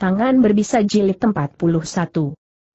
tangan berbisa jilid 41.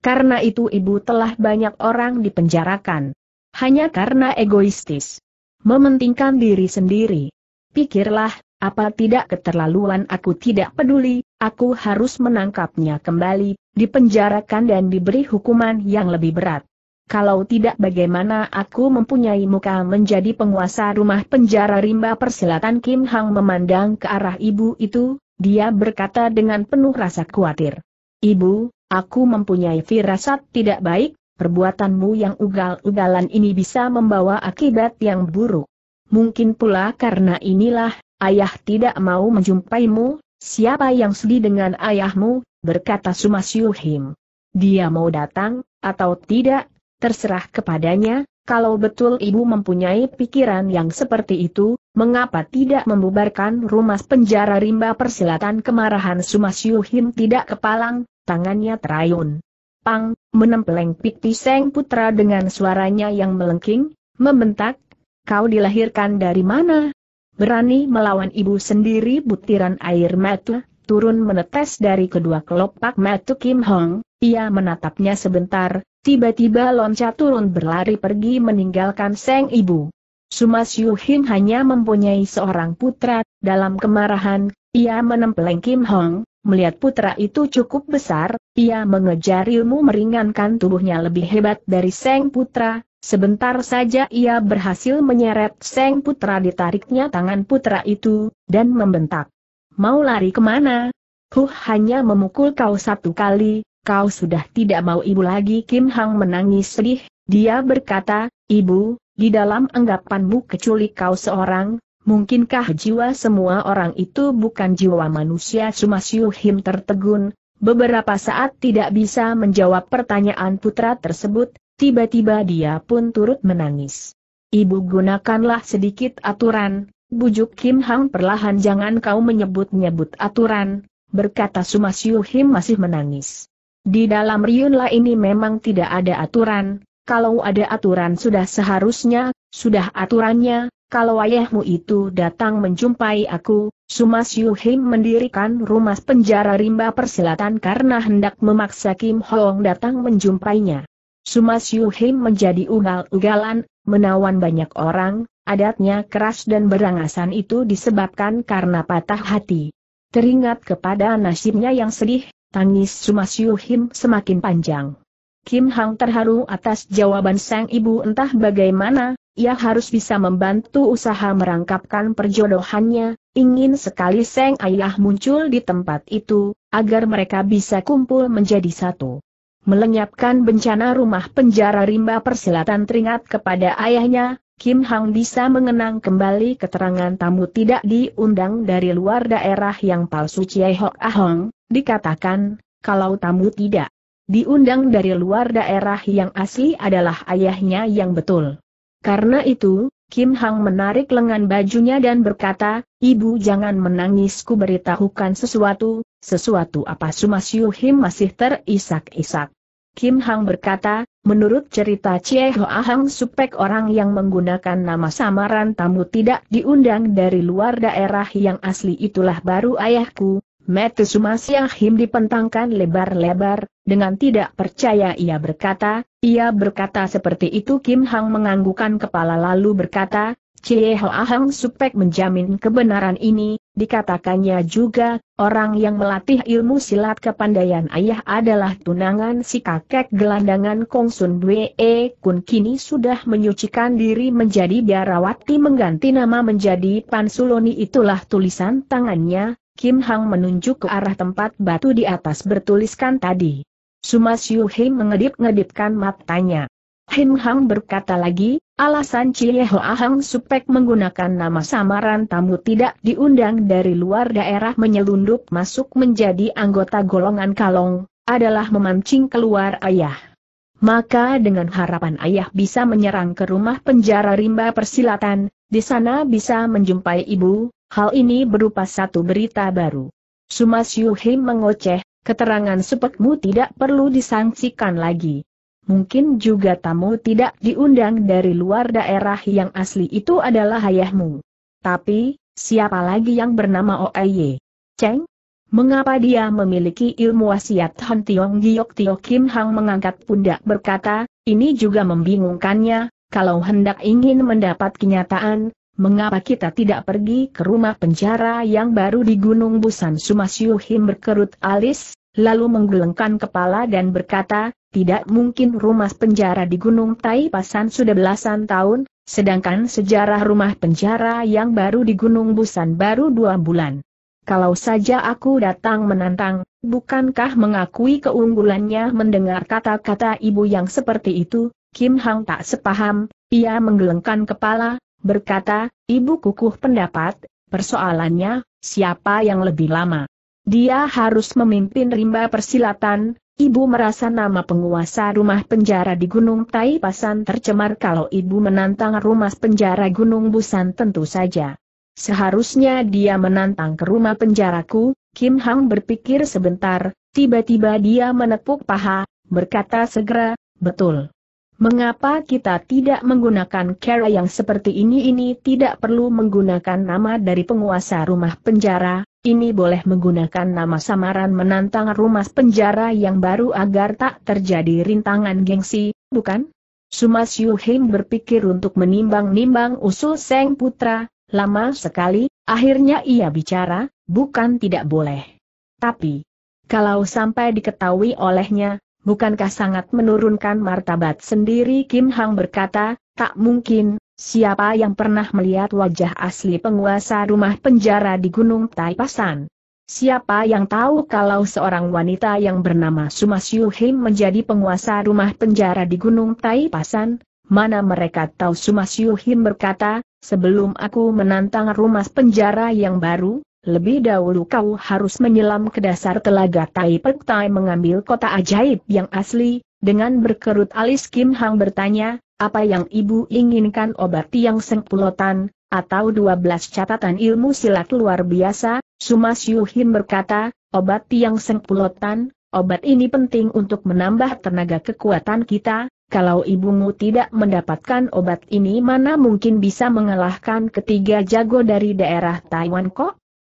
Karena itu ibu telah banyak orang dipenjarakan. Hanya karena egoistis. Mementingkan diri sendiri. Pikirlah, apa tidak keterlaluan aku tidak peduli, aku harus menangkapnya kembali, dipenjarakan dan diberi hukuman yang lebih berat. Kalau tidak bagaimana aku mempunyai muka menjadi penguasa rumah penjara rimba persilatan Kim Hang memandang ke arah ibu itu, dia berkata dengan penuh rasa khawatir. Ibu, aku mempunyai firasat tidak baik, perbuatanmu yang ugal-ugalan ini bisa membawa akibat yang buruk. Mungkin pula karena inilah, ayah tidak mau menjumpaimu, siapa yang sedih dengan ayahmu, berkata Sumasyuhim. Dia mau datang, atau tidak, terserah kepadanya, kalau betul ibu mempunyai pikiran yang seperti itu, mengapa tidak membubarkan rumah penjara rimba persilatan kemarahan Sumasyuhin tidak kepalang, tangannya terayun. Pang, menempeleng Pikti Seng Putra dengan suaranya yang melengking, membentak, kau dilahirkan dari mana? Berani melawan ibu sendiri butiran air mata, turun menetes dari kedua kelopak mata Kim Hong, ia menatapnya sebentar, tiba-tiba loncat turun berlari pergi meninggalkan Seng Ibu. Sumas Yuhin hanya mempunyai seorang putra, dalam kemarahan, ia menempeleng Kim Hong, melihat putra itu cukup besar, ia mengejar ilmu meringankan tubuhnya lebih hebat dari Seng Putra, sebentar saja ia berhasil menyeret Seng Putra ditariknya tangan putra itu, dan membentak. Mau lari kemana? Huh hanya memukul kau satu kali, kau sudah tidak mau ibu lagi Kim Hang menangis sedih, dia berkata, ibu, di dalam anggapanmu kecuali kau seorang, mungkinkah jiwa semua orang itu bukan jiwa manusia Suma Him tertegun, beberapa saat tidak bisa menjawab pertanyaan putra tersebut, tiba-tiba dia pun turut menangis. Ibu gunakanlah sedikit aturan, bujuk Kim Hang perlahan jangan kau menyebut-nyebut aturan, berkata Suma Him masih menangis. Di dalam riunlah ini memang tidak ada aturan, kalau ada aturan sudah seharusnya, sudah aturannya, kalau ayahmu itu datang menjumpai aku, Sumas Yuhim mendirikan rumah penjara rimba persilatan karena hendak memaksa Kim Hong datang menjumpainya. Sumas Yuhim menjadi ugal-ugalan, menawan banyak orang, adatnya keras dan berangasan itu disebabkan karena patah hati. Teringat kepada nasibnya yang sedih, Tangis Siu Him semakin panjang. Kim Hang terharu atas jawaban sang ibu entah bagaimana, ia harus bisa membantu usaha merangkapkan perjodohannya, ingin sekali sang ayah muncul di tempat itu, agar mereka bisa kumpul menjadi satu. Melenyapkan bencana rumah penjara rimba persilatan teringat kepada ayahnya, Kim Hang bisa mengenang kembali keterangan tamu tidak diundang dari luar daerah yang palsu Chie Hok Ahong, dikatakan, kalau tamu tidak diundang dari luar daerah yang asli adalah ayahnya yang betul. Karena itu, Kim Hang menarik lengan bajunya dan berkata, Ibu jangan menangis ku beritahukan sesuatu, sesuatu apa Him masih terisak-isak. Kim Hang berkata, menurut cerita Chie Hoa Hang Supek orang yang menggunakan nama samaran tamu tidak diundang dari luar daerah yang asli itulah baru ayahku, Sumasiah Him dipentangkan lebar-lebar, dengan tidak percaya ia berkata, ia berkata seperti itu Kim Hang menganggukan kepala lalu berkata, Cie Ahang Supek menjamin kebenaran ini, dikatakannya juga, orang yang melatih ilmu silat kepandaian ayah adalah tunangan si kakek gelandangan Kong Kongsun Eh, e. Kun kini sudah menyucikan diri menjadi biarawati mengganti nama menjadi Pansuloni itulah tulisan tangannya, Kim Hang menunjuk ke arah tempat batu di atas bertuliskan tadi. Sumas Yuhi mengedip-ngedipkan matanya. Hin Hang berkata lagi, alasan Cie Ho Hang Supek menggunakan nama samaran tamu tidak diundang dari luar daerah menyelundup masuk menjadi anggota golongan kalong, adalah memancing keluar ayah. Maka dengan harapan ayah bisa menyerang ke rumah penjara rimba persilatan, di sana bisa menjumpai ibu, hal ini berupa satu berita baru. Sumas Yuhim mengoceh, keterangan sepekmu tidak perlu disangsikan lagi mungkin juga tamu tidak diundang dari luar daerah yang asli itu adalah ayahmu. Tapi, siapa lagi yang bernama Oeye? Cheng? Mengapa dia memiliki ilmu wasiat Han Tiong Giok Tio Kim Hang mengangkat pundak berkata, ini juga membingungkannya, kalau hendak ingin mendapat kenyataan, mengapa kita tidak pergi ke rumah penjara yang baru di Gunung Busan Sumasyuhim berkerut alis, lalu menggelengkan kepala dan berkata, tidak mungkin rumah penjara di Gunung Tai Taipasan sudah belasan tahun, sedangkan sejarah rumah penjara yang baru di Gunung Busan baru dua bulan. Kalau saja aku datang menantang, bukankah mengakui keunggulannya mendengar kata-kata ibu yang seperti itu, Kim Hang tak sepaham, ia menggelengkan kepala, berkata, ibu kukuh pendapat, persoalannya, siapa yang lebih lama? Dia harus memimpin rimba persilatan, Ibu merasa nama penguasa rumah penjara di Gunung Tai Pasan tercemar kalau ibu menantang rumah penjara Gunung Busan tentu saja. Seharusnya dia menantang ke rumah penjaraku, Kim Hang berpikir sebentar, tiba-tiba dia menepuk paha, berkata segera, betul. Mengapa kita tidak menggunakan cara yang seperti ini ini tidak perlu menggunakan nama dari penguasa rumah penjara, ini boleh menggunakan nama samaran menantang rumah penjara yang baru agar tak terjadi rintangan gengsi, bukan? Sumas Yuhim berpikir untuk menimbang-nimbang usul Seng Putra, lama sekali, akhirnya ia bicara, bukan tidak boleh. Tapi, kalau sampai diketahui olehnya, bukankah sangat menurunkan martabat sendiri Kim Hang berkata, tak mungkin, Siapa yang pernah melihat wajah asli penguasa rumah penjara di Gunung Taipasan? Siapa yang tahu kalau seorang wanita yang bernama Sumas Yuhim menjadi penguasa rumah penjara di Gunung Taipasan? Mana mereka tahu Sumas Yuhim berkata, sebelum aku menantang rumah penjara yang baru, lebih dahulu kau harus menyelam ke dasar telaga Tai Tai mengambil kota ajaib yang asli, dengan berkerut alis Kim Hang bertanya, apa yang ibu inginkan obat tiang sengpulotan, atau dua belas catatan ilmu silat luar biasa, Sumas Yuhin berkata, obat tiang sengpulotan, obat ini penting untuk menambah tenaga kekuatan kita, kalau ibumu tidak mendapatkan obat ini mana mungkin bisa mengalahkan ketiga jago dari daerah Taiwan kok?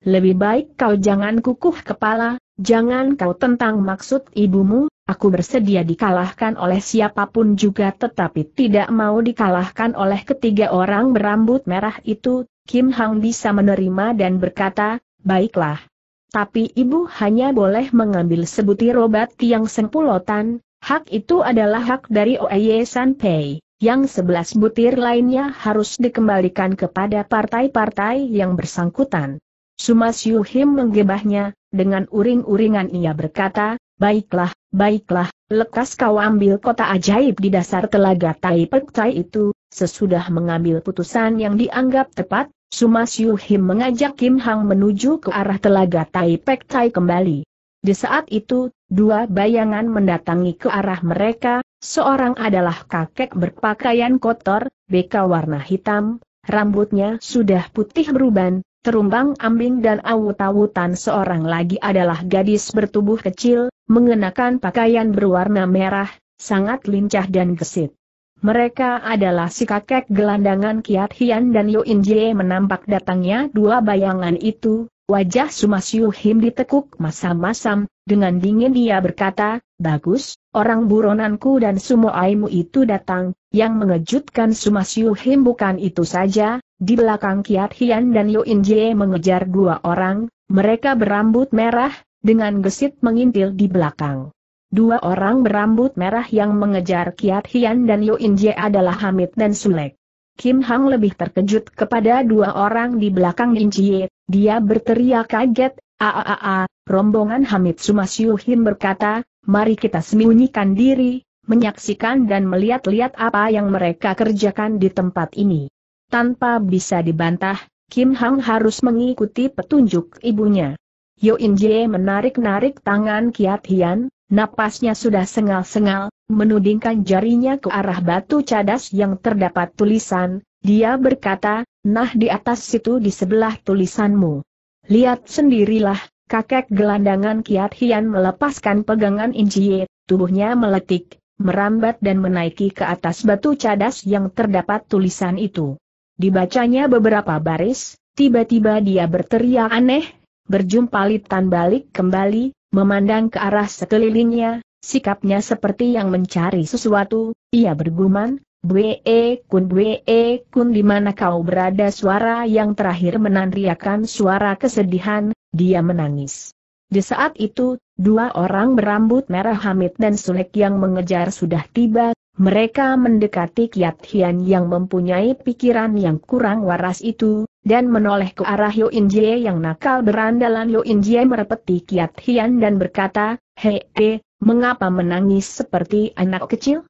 Lebih baik kau jangan kukuh kepala, jangan kau tentang maksud ibumu, aku bersedia dikalahkan oleh siapapun juga tetapi tidak mau dikalahkan oleh ketiga orang berambut merah itu, Kim Hang bisa menerima dan berkata, baiklah. Tapi ibu hanya boleh mengambil sebutir obat tiang sempulotan, hak itu adalah hak dari Oye Sanpei. yang sebelas butir lainnya harus dikembalikan kepada partai-partai yang bersangkutan. Sumas Yuhim menggebahnya, dengan uring-uringan ia berkata, Baiklah, baiklah, lekas kau ambil kota ajaib di dasar telaga Tai Tai itu, sesudah mengambil putusan yang dianggap tepat, Sumas Yuhim mengajak Kim Hang menuju ke arah telaga Tai Tai kembali. Di saat itu, dua bayangan mendatangi ke arah mereka, seorang adalah kakek berpakaian kotor, beka warna hitam, rambutnya sudah putih beruban, Terumbang-ambing dan awut-awutan seorang lagi adalah gadis bertubuh kecil, mengenakan pakaian berwarna merah, sangat lincah dan gesit. Mereka adalah si kakek gelandangan Kiat Hian dan Yu In Jie menampak datangnya dua bayangan itu, wajah Yu Him ditekuk masam-masam, dengan dingin dia berkata, Bagus, Orang buronanku dan Aimu itu datang, yang mengejutkan Sumasiu Him bukan itu saja, di belakang Kiat Hian dan Yo In Jie mengejar dua orang, mereka berambut merah, dengan gesit mengintil di belakang. Dua orang berambut merah yang mengejar Kiat Hian dan Yo In Jie adalah Hamid dan Sulek. Kim Hang lebih terkejut kepada dua orang di belakang In Jie, dia berteriak kaget, aaaa. rombongan Hamid Sumasiu Him berkata, mari kita sembunyikan diri, menyaksikan dan melihat-lihat apa yang mereka kerjakan di tempat ini. Tanpa bisa dibantah, Kim Hang harus mengikuti petunjuk ibunya. Yo In Jie menarik-narik tangan Kiat Hian, napasnya sudah sengal-sengal, menudingkan jarinya ke arah batu cadas yang terdapat tulisan, dia berkata, nah di atas situ di sebelah tulisanmu. Lihat sendirilah, kakek gelandangan Kiat Hian melepaskan pegangan Injie, tubuhnya meletik, merambat dan menaiki ke atas batu cadas yang terdapat tulisan itu. Dibacanya beberapa baris, tiba-tiba dia berteriak aneh, berjumpa litan balik kembali, memandang ke arah sekelilingnya, sikapnya seperti yang mencari sesuatu, ia bergumam, Bwe eh, kun Bwe eh, kun di mana kau berada suara yang terakhir menandriakan suara kesedihan, dia menangis. Di saat itu, dua orang berambut merah Hamid dan Sulek yang mengejar sudah tiba, mereka mendekati Kiat Hian yang mempunyai pikiran yang kurang waras itu, dan menoleh ke arah Yo Jie yang nakal berandalan Yo Jie merepeti Kiat Hian dan berkata, Hei, he, mengapa menangis seperti anak kecil?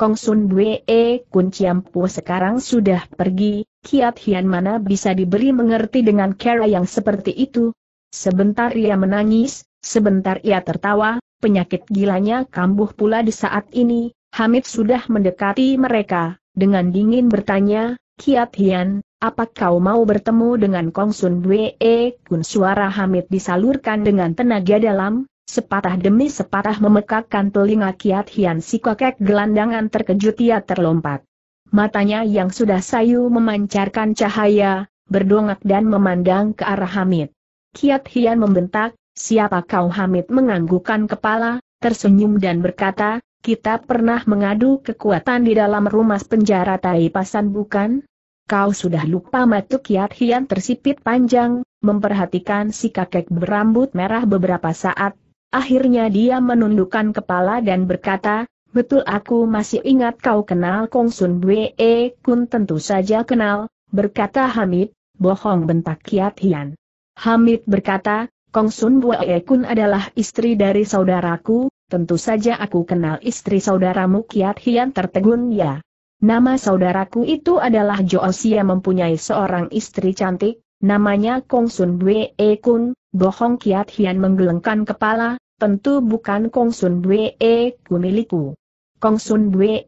Kong Sun Dwe E Kun sekarang sudah pergi, Kiat Hian mana bisa diberi mengerti dengan cara yang seperti itu, Sebentar ia menangis, sebentar ia tertawa, penyakit gilanya kambuh pula di saat ini, Hamid sudah mendekati mereka, dengan dingin bertanya, Kiat Hian, apa kau mau bertemu dengan Kong Sun Bwe Kun suara Hamid disalurkan dengan tenaga dalam, sepatah demi sepatah memekakkan telinga Kiat Hian si kakek gelandangan terkejut ia terlompat. Matanya yang sudah sayu memancarkan cahaya, berdongak dan memandang ke arah Hamid. Kiat Hian membentak, siapa kau Hamid menganggukkan kepala, tersenyum dan berkata, kita pernah mengadu kekuatan di dalam rumah penjara Tai Pasan bukan? Kau sudah lupa matu Kiat Hian tersipit panjang, memperhatikan si kakek berambut merah beberapa saat. Akhirnya dia menundukkan kepala dan berkata, Betul aku masih ingat kau kenal Kong Sun Bwe eh, Kun tentu saja kenal, berkata Hamid, bohong bentak Kiat Hian. Hamid berkata, Kong Sun Bue Kun adalah istri dari saudaraku, tentu saja aku kenal istri saudaramu Kiat Hian tertegun ya. Nama saudaraku itu adalah Joosia mempunyai seorang istri cantik, namanya Kong Sun Bue Kun, bohong Kiat Hian menggelengkan kepala, tentu bukan Kong Sun Bue Kun milikku. Kong Sun Bue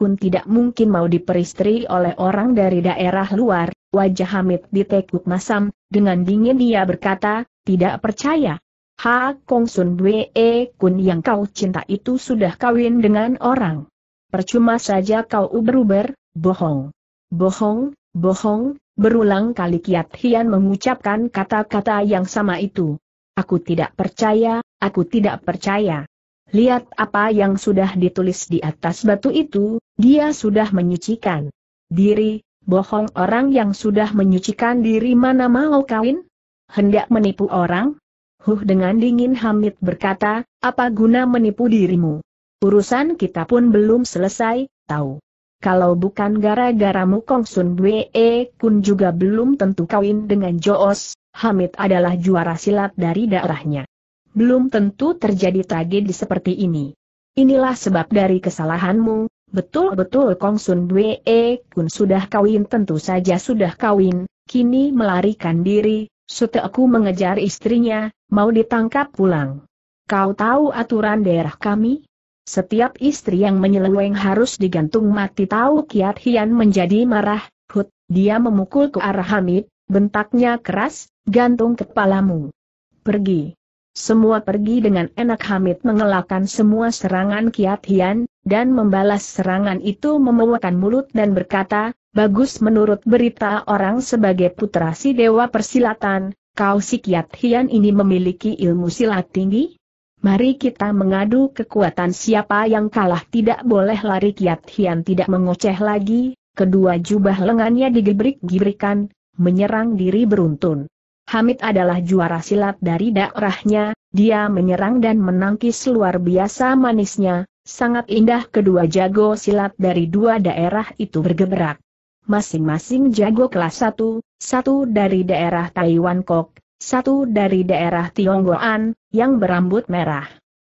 Kun tidak mungkin mau diperistri oleh orang dari daerah luar, Wajah Hamid ditekuk masam, dengan dingin dia berkata, tidak percaya. Ha Kong Sun Bwe e, Kun yang kau cinta itu sudah kawin dengan orang. Percuma saja kau uber-uber, bohong. Bohong, bohong, berulang kali Kiat Hian mengucapkan kata-kata yang sama itu. Aku tidak percaya, aku tidak percaya. Lihat apa yang sudah ditulis di atas batu itu, dia sudah menyucikan diri, bohong orang yang sudah menyucikan diri mana mau kawin? Hendak menipu orang? Huh dengan dingin Hamid berkata, apa guna menipu dirimu? Urusan kita pun belum selesai, tahu. Kalau bukan gara-garamu Kong Sun Bwe e Kun juga belum tentu kawin dengan Joos, Hamid adalah juara silat dari daerahnya. Belum tentu terjadi tragedi seperti ini. Inilah sebab dari kesalahanmu, Betul-betul Kong Sun Bwe eh, Kun sudah kawin tentu saja sudah kawin, kini melarikan diri, aku mengejar istrinya, mau ditangkap pulang. Kau tahu aturan daerah kami? Setiap istri yang menyeleweng harus digantung mati tahu Kiat Hian menjadi marah, Hut, dia memukul ke arah Hamid, bentaknya keras, gantung kepalamu. Pergi. Semua pergi dengan enak Hamid mengelakkan semua serangan Kiat Hian, dan membalas serangan itu memewakan mulut dan berkata, Bagus menurut berita orang sebagai putra si Dewa Persilatan, kau si Kiat Hian ini memiliki ilmu silat tinggi? Mari kita mengadu kekuatan siapa yang kalah tidak boleh lari Kiat Hian tidak mengoceh lagi, kedua jubah lengannya digebrik-gibrikan, menyerang diri beruntun. Hamid adalah juara silat dari daerahnya, dia menyerang dan menangkis luar biasa manisnya, sangat indah kedua jago silat dari dua daerah itu bergerak. Masing-masing jago kelas 1, satu dari daerah Taiwan Kok, satu dari daerah Tionggoan, yang berambut merah.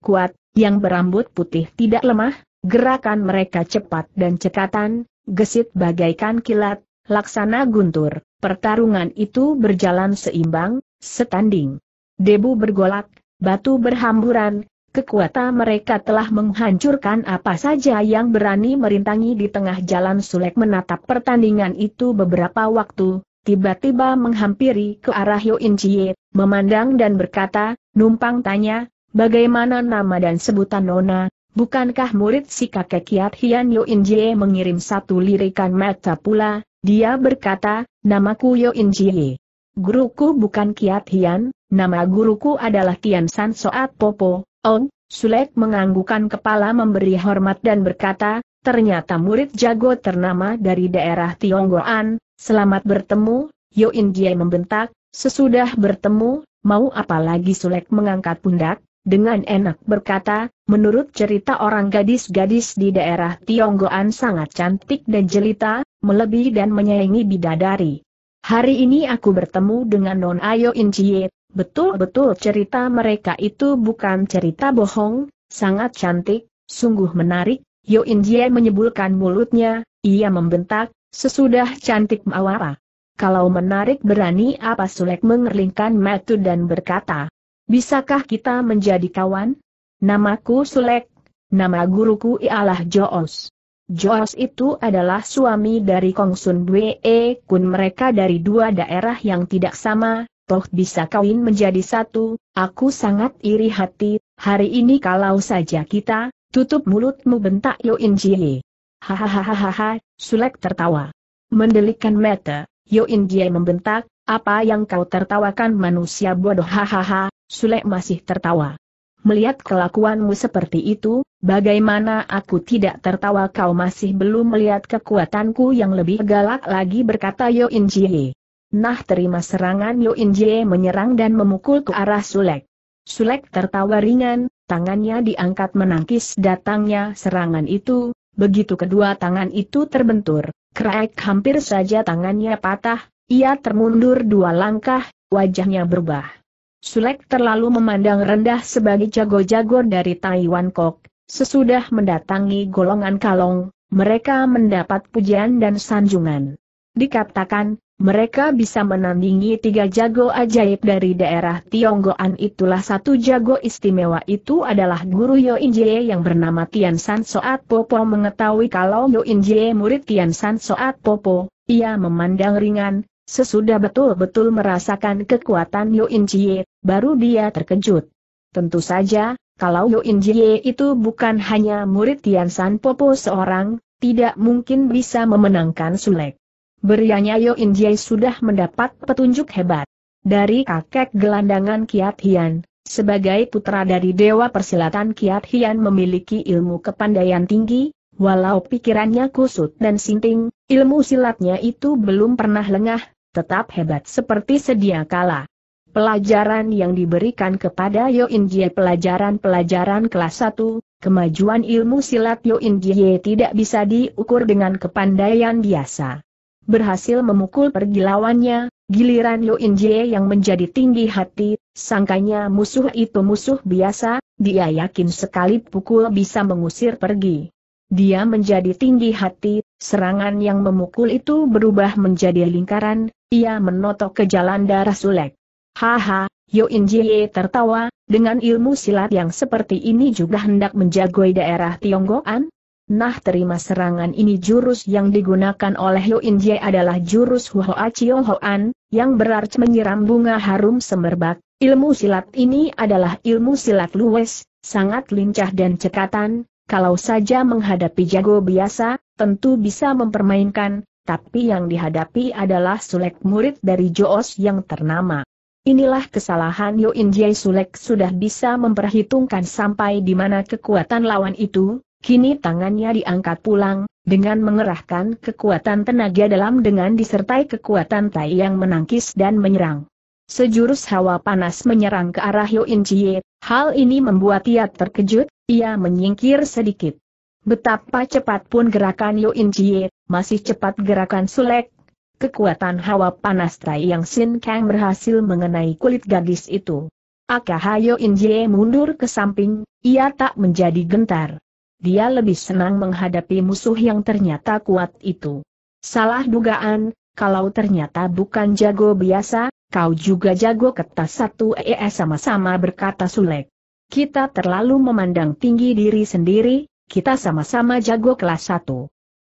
Kuat, yang berambut putih tidak lemah, gerakan mereka cepat dan cekatan, gesit bagaikan kilat, laksana guntur. Pertarungan itu berjalan seimbang, setanding. Debu bergolak, batu berhamburan, kekuatan mereka telah menghancurkan apa saja yang berani merintangi di tengah jalan Sulek menatap pertandingan itu beberapa waktu, tiba-tiba menghampiri ke arah Yoin Chie, memandang dan berkata, numpang tanya, bagaimana nama dan sebutan Nona, Bukankah murid si kakek Kiat Hian Yo In Jie mengirim satu lirikan mata pula, dia berkata, Namaku Yo In Jie. Guruku bukan Kiat Hian, nama guruku adalah Tian San Soat Popo, Ong, Sulek menganggukan kepala memberi hormat dan berkata, ternyata murid jago ternama dari daerah Tionggoan, selamat bertemu, Yo In Jie membentak, sesudah bertemu, mau apa lagi Sulek mengangkat pundak, dengan enak berkata, menurut cerita orang gadis-gadis di daerah Tionggoan sangat cantik dan jelita, melebihi dan menyayangi bidadari. Hari ini aku bertemu dengan Non Ayo Incie, betul-betul cerita mereka itu bukan cerita bohong, sangat cantik, sungguh menarik, Yo Injie menyebulkan mulutnya, ia membentak, sesudah cantik mawara. Kalau menarik berani apa Sulek mengerlingkan matu dan berkata, Bisakah kita menjadi kawan? Namaku Sulek, nama guruku ialah Joos. Joos itu adalah suami dari Kongsun Dwee Kun mereka dari dua daerah yang tidak sama, toh bisa kawin menjadi satu, aku sangat iri hati, hari ini kalau saja kita, tutup mulutmu bentak Yo In Jie. Hahaha, Sulek tertawa. Mendelikan mata, Yo In Jie membentak, apa yang kau tertawakan manusia bodoh hahaha, Sulek masih tertawa. Melihat kelakuanmu seperti itu, bagaimana aku tidak tertawa kau masih belum melihat kekuatanku yang lebih galak lagi berkata Yo In Jie. Nah terima serangan Yo In Jie menyerang dan memukul ke arah Sulek. Sulek tertawa ringan, tangannya diangkat menangkis datangnya serangan itu, begitu kedua tangan itu terbentur, kerek hampir saja tangannya patah, ia termundur dua langkah, wajahnya berubah. Sulek terlalu memandang rendah sebagai jago-jago dari Taiwan Kok. Sesudah mendatangi golongan kalong, mereka mendapat pujian dan sanjungan. Dikatakan, mereka bisa menandingi tiga jago ajaib dari daerah Tionggoan itulah satu jago istimewa itu adalah guru Yo Injie yang bernama Tian San Soat Popo mengetahui kalau Yo Injie murid Tian San Soat Popo, ia memandang ringan, Sesudah betul-betul merasakan kekuatan Yo In Jie, baru dia terkejut. Tentu saja, kalau Yo In Jie itu bukan hanya murid Tian San Popo seorang, tidak mungkin bisa memenangkan Sulek. Berianya Yo In Jie sudah mendapat petunjuk hebat. Dari kakek gelandangan Kiat Hian, sebagai putra dari Dewa Persilatan Kiat Hian memiliki ilmu kepandaian tinggi, walau pikirannya kusut dan sinting, ilmu silatnya itu belum pernah lengah, tetap hebat seperti sedia kala. Pelajaran yang diberikan kepada Yo In Jie pelajaran-pelajaran kelas 1, kemajuan ilmu silat Yo In Jie tidak bisa diukur dengan kepandaian biasa. Berhasil memukul pergi lawannya, giliran Yo In Jie yang menjadi tinggi hati, sangkanya musuh itu musuh biasa, dia yakin sekali pukul bisa mengusir pergi. Dia menjadi tinggi hati, serangan yang memukul itu berubah menjadi lingkaran, ia menotok ke jalan darah sulek. Haha, Yo In Jie tertawa, dengan ilmu silat yang seperti ini juga hendak menjagoi daerah Tionggoan? Nah terima serangan ini jurus yang digunakan oleh Yo In Jie adalah jurus Huo Chiu Hoan, yang berarti menyiram bunga harum semerbak. Ilmu silat ini adalah ilmu silat luwes, sangat lincah dan cekatan, kalau saja menghadapi jago biasa, tentu bisa mempermainkan, tapi yang dihadapi adalah Sulek murid dari Joos yang ternama. Inilah kesalahan Yo In Jae Sulek sudah bisa memperhitungkan sampai di mana kekuatan lawan itu, kini tangannya diangkat pulang, dengan mengerahkan kekuatan tenaga dalam dengan disertai kekuatan Tai yang menangkis dan menyerang. Sejurus hawa panas menyerang ke arah Yo In Jai, hal ini membuat ia terkejut, ia menyingkir sedikit. Betapa cepat pun gerakan In Jie, masih cepat gerakan Sulek. Kekuatan hawa panas Tai Yang Sin Kang berhasil mengenai kulit gadis itu. In Injie mundur ke samping, ia tak menjadi gentar. Dia lebih senang menghadapi musuh yang ternyata kuat itu. Salah dugaan, kalau ternyata bukan jago biasa, kau juga jago kertas satu ee sama-sama berkata Sulek. Kita terlalu memandang tinggi diri sendiri, kita sama-sama jago kelas 1.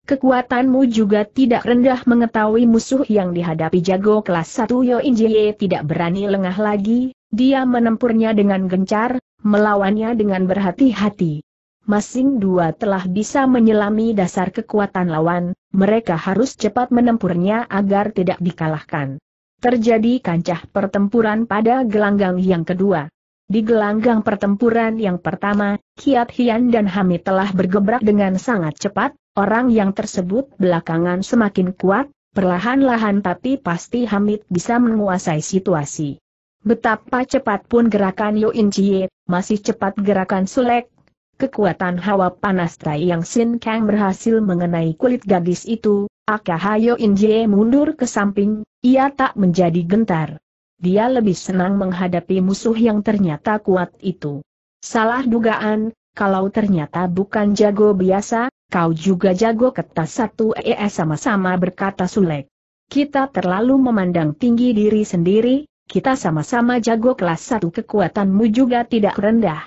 Kekuatanmu juga tidak rendah mengetahui musuh yang dihadapi jago kelas 1 Yo Injie tidak berani lengah lagi, dia menempurnya dengan gencar, melawannya dengan berhati-hati. Masing dua telah bisa menyelami dasar kekuatan lawan, mereka harus cepat menempurnya agar tidak dikalahkan. Terjadi kancah pertempuran pada gelanggang yang kedua. Di gelanggang pertempuran yang pertama, Kiat Hian dan Hami telah bergebrak dengan sangat cepat, orang yang tersebut belakangan semakin kuat, perlahan-lahan tapi pasti Hamid bisa menguasai situasi. Betapa cepat pun gerakan Yo In Chie, masih cepat gerakan Sulek, kekuatan hawa panas Tai yang Sin Kang berhasil mengenai kulit gadis itu, Akahayo ah, In Chie mundur ke samping, ia tak menjadi gentar dia lebih senang menghadapi musuh yang ternyata kuat itu. Salah dugaan, kalau ternyata bukan jago biasa, kau juga jago kertas satu EES sama-sama berkata Sulek. Kita terlalu memandang tinggi diri sendiri, kita sama-sama jago kelas satu. kekuatanmu juga tidak rendah.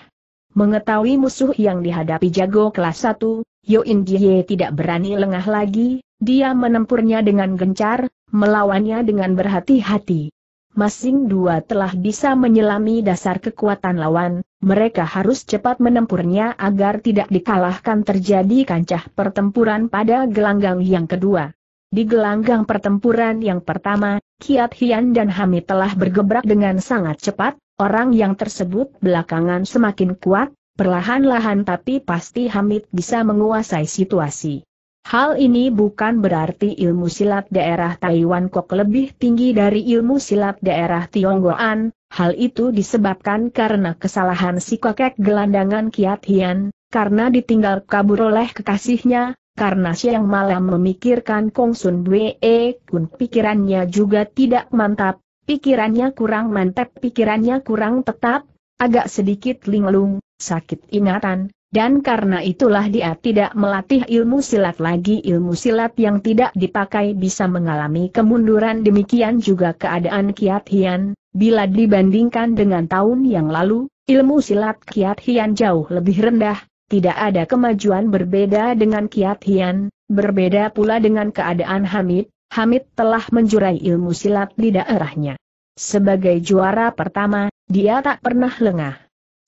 Mengetahui musuh yang dihadapi jago kelas satu, Yoin Jie tidak berani lengah lagi, dia menempurnya dengan gencar, melawannya dengan berhati-hati masing dua telah bisa menyelami dasar kekuatan lawan, mereka harus cepat menempurnya agar tidak dikalahkan terjadi kancah pertempuran pada gelanggang yang kedua. Di gelanggang pertempuran yang pertama, Kiat Hian dan Hami telah bergebrak dengan sangat cepat, orang yang tersebut belakangan semakin kuat, perlahan-lahan tapi pasti Hamid bisa menguasai situasi. Hal ini bukan berarti ilmu silat daerah Taiwan Kok lebih tinggi dari ilmu silat daerah Tionggoan, hal itu disebabkan karena kesalahan si kakek gelandangan Kiat Hian, karena ditinggal kabur oleh kekasihnya, karena siang malam memikirkan Kong Sun Dwe Kun pikirannya juga tidak mantap, pikirannya kurang mantap pikirannya kurang tetap, agak sedikit linglung, sakit ingatan, dan karena itulah dia tidak melatih ilmu silat lagi ilmu silat yang tidak dipakai bisa mengalami kemunduran demikian juga keadaan Kiat Hian, bila dibandingkan dengan tahun yang lalu, ilmu silat Kiat Hian jauh lebih rendah, tidak ada kemajuan berbeda dengan Kiat Hian, berbeda pula dengan keadaan Hamid, Hamid telah menjurai ilmu silat di daerahnya. Sebagai juara pertama, dia tak pernah lengah.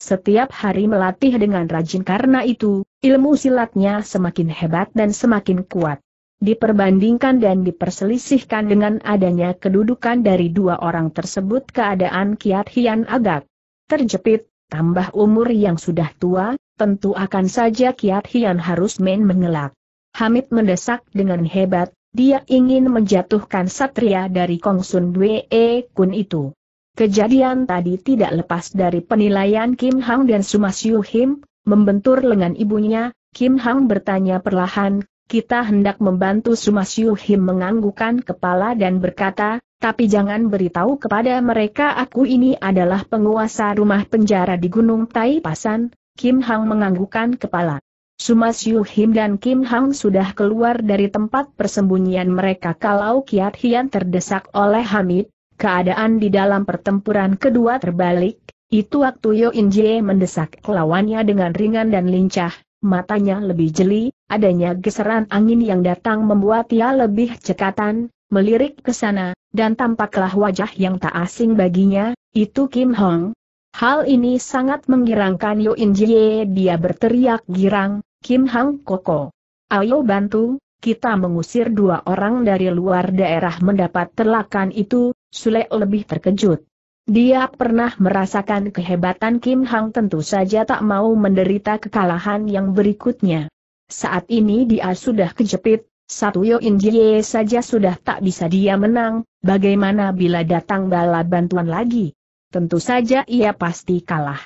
Setiap hari melatih dengan rajin karena itu, ilmu silatnya semakin hebat dan semakin kuat. Diperbandingkan dan diperselisihkan dengan adanya kedudukan dari dua orang tersebut keadaan Kiat Hian agak terjepit, tambah umur yang sudah tua, tentu akan saja Kiat Hian harus main mengelak. Hamid mendesak dengan hebat, dia ingin menjatuhkan satria dari Kongsun Dwe Kun itu. Kejadian tadi tidak lepas dari penilaian Kim Hang dan Sumas Siu Him, membentur lengan ibunya, Kim Hang bertanya perlahan, kita hendak membantu Sumas Siu Him menganggukkan kepala dan berkata, tapi jangan beritahu kepada mereka aku ini adalah penguasa rumah penjara di Gunung Tai Pasan, Kim Hang menganggukan kepala. Sumas Siu Him dan Kim Hang sudah keluar dari tempat persembunyian mereka kalau Kiat Hian terdesak oleh Hamid, keadaan di dalam pertempuran kedua terbalik, itu waktu Yo In Jie mendesak lawannya dengan ringan dan lincah, matanya lebih jeli, adanya geseran angin yang datang membuat ia lebih cekatan, melirik ke sana, dan tampaklah wajah yang tak asing baginya, itu Kim Hong. Hal ini sangat menggirangkan Yo In Jie, dia berteriak girang, Kim Hong Koko. Ayo bantu, kita mengusir dua orang dari luar daerah mendapat terlakan itu, Sule lebih terkejut. Dia pernah merasakan kehebatan Kim Hang tentu saja tak mau menderita kekalahan yang berikutnya. Saat ini dia sudah kejepit, satu Yo In Jie saja sudah tak bisa dia menang, bagaimana bila datang bala bantuan lagi? Tentu saja ia pasti kalah.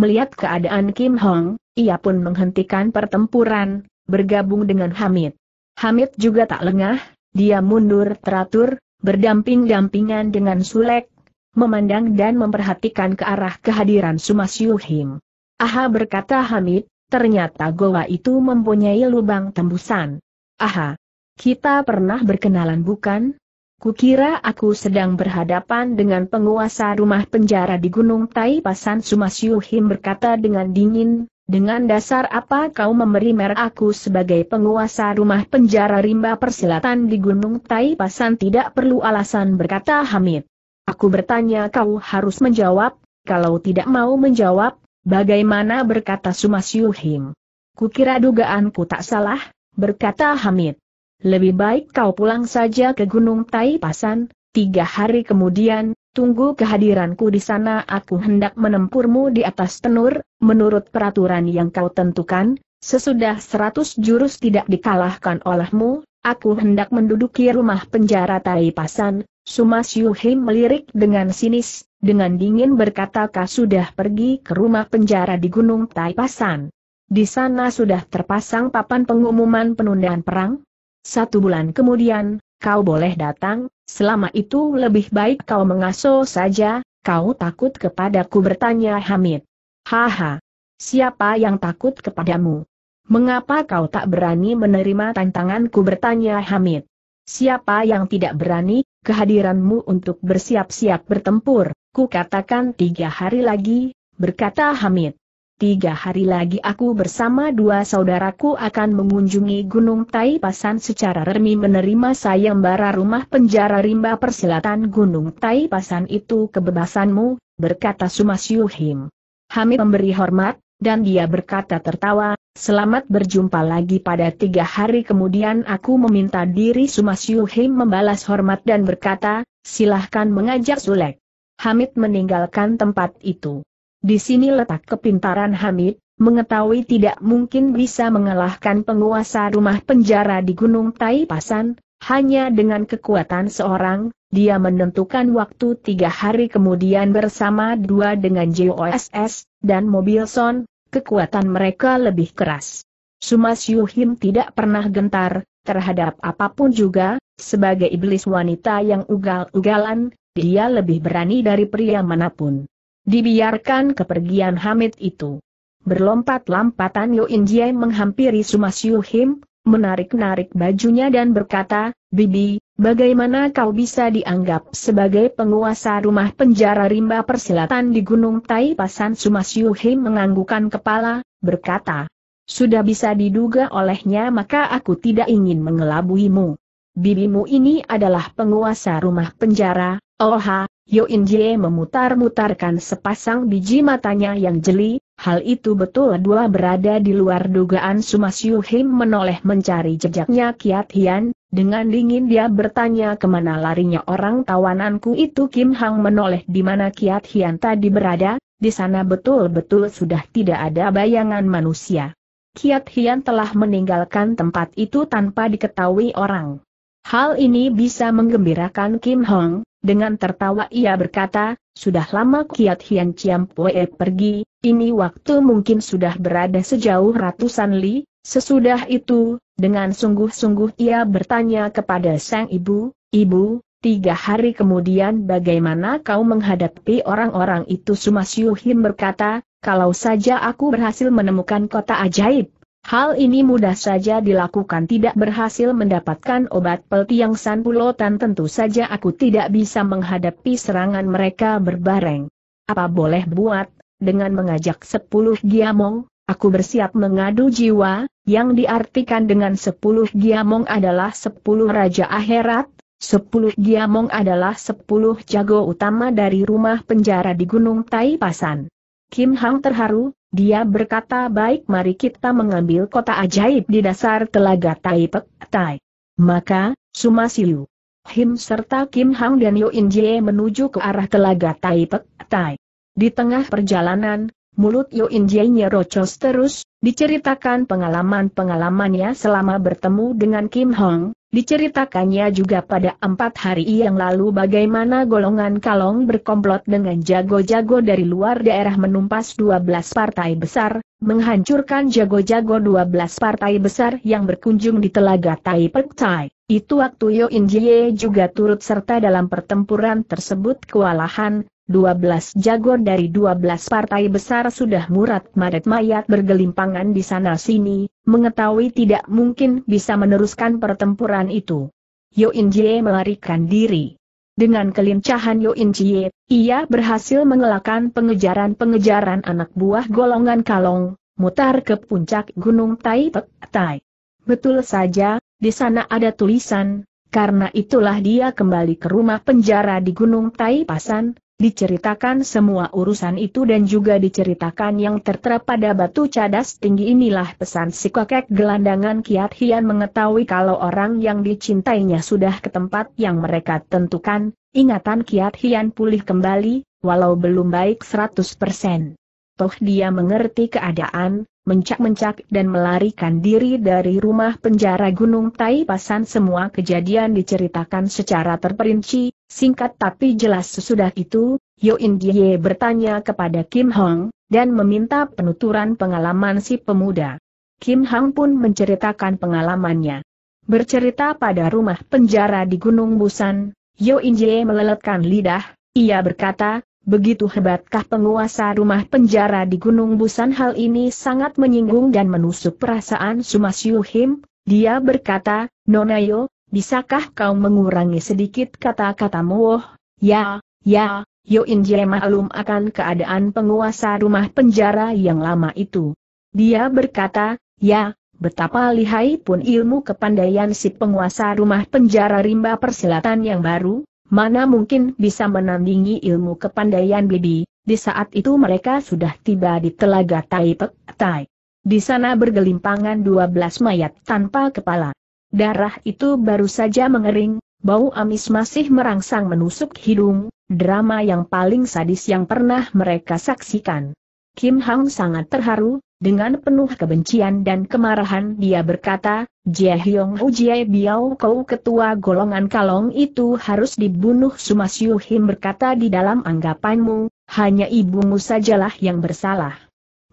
Melihat keadaan Kim Hong, ia pun menghentikan pertempuran, bergabung dengan Hamid. Hamid juga tak lengah, dia mundur teratur, berdamping-dampingan dengan Sulek, memandang dan memperhatikan ke arah kehadiran Sumas Yuhim. Aha berkata Hamid, ternyata goa itu mempunyai lubang tembusan. Aha, kita pernah berkenalan bukan? Kukira aku sedang berhadapan dengan penguasa rumah penjara di Gunung Tai Pasan Sumas Yuhim berkata dengan dingin, dengan dasar apa kau memberi merek aku sebagai penguasa rumah penjara rimba persilatan di Gunung Taipasan tidak perlu alasan berkata Hamid. Aku bertanya kau harus menjawab, kalau tidak mau menjawab, bagaimana berkata Sumas Yuhim. Kukira dugaanku tak salah, berkata Hamid. Lebih baik kau pulang saja ke Gunung Taipasan, tiga hari kemudian, tunggu kehadiranku di sana aku hendak menempurmu di atas tenur, menurut peraturan yang kau tentukan, sesudah seratus jurus tidak dikalahkan olehmu, aku hendak menduduki rumah penjara Tai Pasan, Sumas Yuhim melirik dengan sinis, dengan dingin berkata kau sudah pergi ke rumah penjara di Gunung Tai Pasan. Di sana sudah terpasang papan pengumuman penundaan perang. Satu bulan kemudian, kau boleh datang, selama itu lebih baik kau mengaso saja, kau takut kepadaku bertanya Hamid. Haha, siapa yang takut kepadamu? Mengapa kau tak berani menerima tantanganku bertanya Hamid? Siapa yang tidak berani, kehadiranmu untuk bersiap-siap bertempur, ku katakan tiga hari lagi, berkata Hamid tiga hari lagi aku bersama dua saudaraku akan mengunjungi Gunung Tai Taipasan secara remi menerima sayembara rumah penjara rimba persilatan Gunung Tai Taipasan itu kebebasanmu, berkata Sumasyuhim. Hamid memberi hormat, dan dia berkata tertawa, selamat berjumpa lagi pada tiga hari kemudian aku meminta diri Sumasyuhim membalas hormat dan berkata, silahkan mengajak Zulek. Hamid meninggalkan tempat itu. Di sini letak kepintaran Hamid, mengetahui tidak mungkin bisa mengalahkan penguasa rumah penjara di Gunung Taipasan, hanya dengan kekuatan seorang, dia menentukan waktu tiga hari kemudian bersama dua dengan JOSS, dan Mobilson, kekuatan mereka lebih keras. Sumas Yuhim tidak pernah gentar, terhadap apapun juga, sebagai iblis wanita yang ugal-ugalan, dia lebih berani dari pria manapun. Dibiarkan kepergian Hamid itu. Berlompat-lompatan Yo Injie menghampiri Sumas Yuhim, menarik-narik bajunya dan berkata, Bibi, bagaimana kau bisa dianggap sebagai penguasa rumah penjara rimba persilatan di Gunung Tai? Pasan Sumas Yuhim menganggukan kepala, berkata, Sudah bisa diduga olehnya maka aku tidak ingin mengelabuimu. Bibimu ini adalah penguasa rumah penjara, Oha, Yoin Jie memutar-mutarkan sepasang biji matanya yang jeli, hal itu betul dua berada di luar dugaan Sumas Yuhim menoleh mencari jejaknya Kiat Hian, dengan dingin dia bertanya kemana larinya orang tawananku itu Kim Hang menoleh di mana Kiat Hian tadi berada, di sana betul-betul sudah tidak ada bayangan manusia. Kiat Hian telah meninggalkan tempat itu tanpa diketahui orang. Hal ini bisa menggembirakan Kim Hong, dengan tertawa ia berkata, sudah lama Kiat Hian Chiam Pue pergi, ini waktu mungkin sudah berada sejauh ratusan li, sesudah itu, dengan sungguh-sungguh ia bertanya kepada sang ibu, Ibu, tiga hari kemudian bagaimana kau menghadapi orang-orang itu Sumasyuhim berkata, kalau saja aku berhasil menemukan kota ajaib, Hal ini mudah saja dilakukan tidak berhasil mendapatkan obat peltiang Pulotan tentu saja aku tidak bisa menghadapi serangan mereka berbareng. Apa boleh buat, dengan mengajak sepuluh giamong, aku bersiap mengadu jiwa, yang diartikan dengan sepuluh giamong adalah sepuluh raja akhirat, sepuluh giamong adalah sepuluh jago utama dari rumah penjara di Gunung Tai Pasan. Kim Hang terharu, dia berkata baik mari kita mengambil kota ajaib di dasar telaga Tai Tai. Maka, Sumasiu, Him serta Kim Hang dan Yo In Jie menuju ke arah telaga Tai Tai. Di tengah perjalanan, mulut Yo In Jie nyerocos terus, diceritakan pengalaman-pengalamannya selama bertemu dengan Kim Hong, Diceritakannya juga pada empat hari yang lalu bagaimana golongan kalong berkomplot dengan jago-jago dari luar daerah menumpas 12 partai besar, menghancurkan jago-jago 12 partai besar yang berkunjung di telaga Tai Pek Itu waktu Yo Jie juga turut serta dalam pertempuran tersebut kewalahan, 12 jago dari 12 partai besar sudah murat madat mayat bergelimpangan di sana-sini, mengetahui tidak mungkin bisa meneruskan pertempuran perempuan itu. Yo In Jie melarikan diri. Dengan kelincahan Yo In Jie, ia berhasil mengelakkan pengejaran-pengejaran anak buah golongan kalong, mutar ke puncak gunung Tai Pek Tai. Betul saja, di sana ada tulisan, karena itulah dia kembali ke rumah penjara di gunung Tai Pasan, Diceritakan semua urusan itu dan juga diceritakan yang tertera pada batu cadas tinggi inilah pesan si kakek gelandangan Kiat Hian mengetahui kalau orang yang dicintainya sudah ke tempat yang mereka tentukan, ingatan Kiat Hian pulih kembali, walau belum baik 100%. Toh dia mengerti keadaan, mencak-mencak dan melarikan diri dari rumah penjara Gunung Tai Pasan semua kejadian diceritakan secara terperinci, singkat tapi jelas sesudah itu, Yo In Gye bertanya kepada Kim Hong, dan meminta penuturan pengalaman si pemuda. Kim Hong pun menceritakan pengalamannya. Bercerita pada rumah penjara di Gunung Busan, Yo In Jie meleletkan lidah, ia berkata, Begitu hebatkah penguasa rumah penjara di Gunung Busan hal ini sangat menyinggung dan menusuk perasaan Sumas Yuhim, dia berkata, Nonayo, bisakah kau mengurangi sedikit kata-katamu oh, ya, ya, Yo Injie maklum akan keadaan penguasa rumah penjara yang lama itu. Dia berkata, ya, betapa lihai pun ilmu kepandaian si penguasa rumah penjara rimba persilatan yang baru, mana mungkin bisa menandingi ilmu kepandaian Bibi, di saat itu mereka sudah tiba di telaga Tai Tai. Di sana bergelimpangan dua belas mayat tanpa kepala. Darah itu baru saja mengering, bau amis masih merangsang menusuk hidung, drama yang paling sadis yang pernah mereka saksikan. Kim Hang sangat terharu, dengan penuh kebencian dan kemarahan dia berkata, U Jie Biao Kau ketua golongan kalong itu harus dibunuh Siu Him berkata di dalam anggapanmu, hanya ibumu sajalah yang bersalah.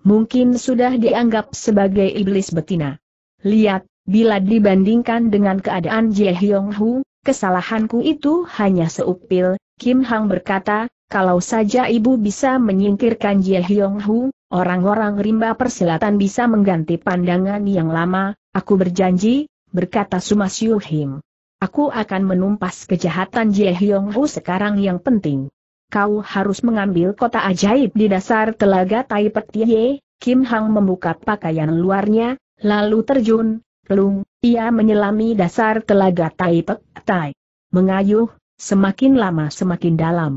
Mungkin sudah dianggap sebagai iblis betina. Lihat, bila dibandingkan dengan keadaan Hyong Hu, kesalahanku itu hanya seupil, Kim Hang berkata, kalau saja ibu bisa menyingkirkan Hyong Hu, Orang-orang rimba persilatan bisa mengganti pandangan yang lama, aku berjanji, berkata Sumas Yuhim. Aku akan menumpas kejahatan Jie Hu sekarang yang penting. Kau harus mengambil kota ajaib di dasar telaga Tai Ye, Kim Hang membuka pakaian luarnya, lalu terjun, pelung, ia menyelami dasar telaga Tai Tai. Mengayuh, semakin lama semakin dalam.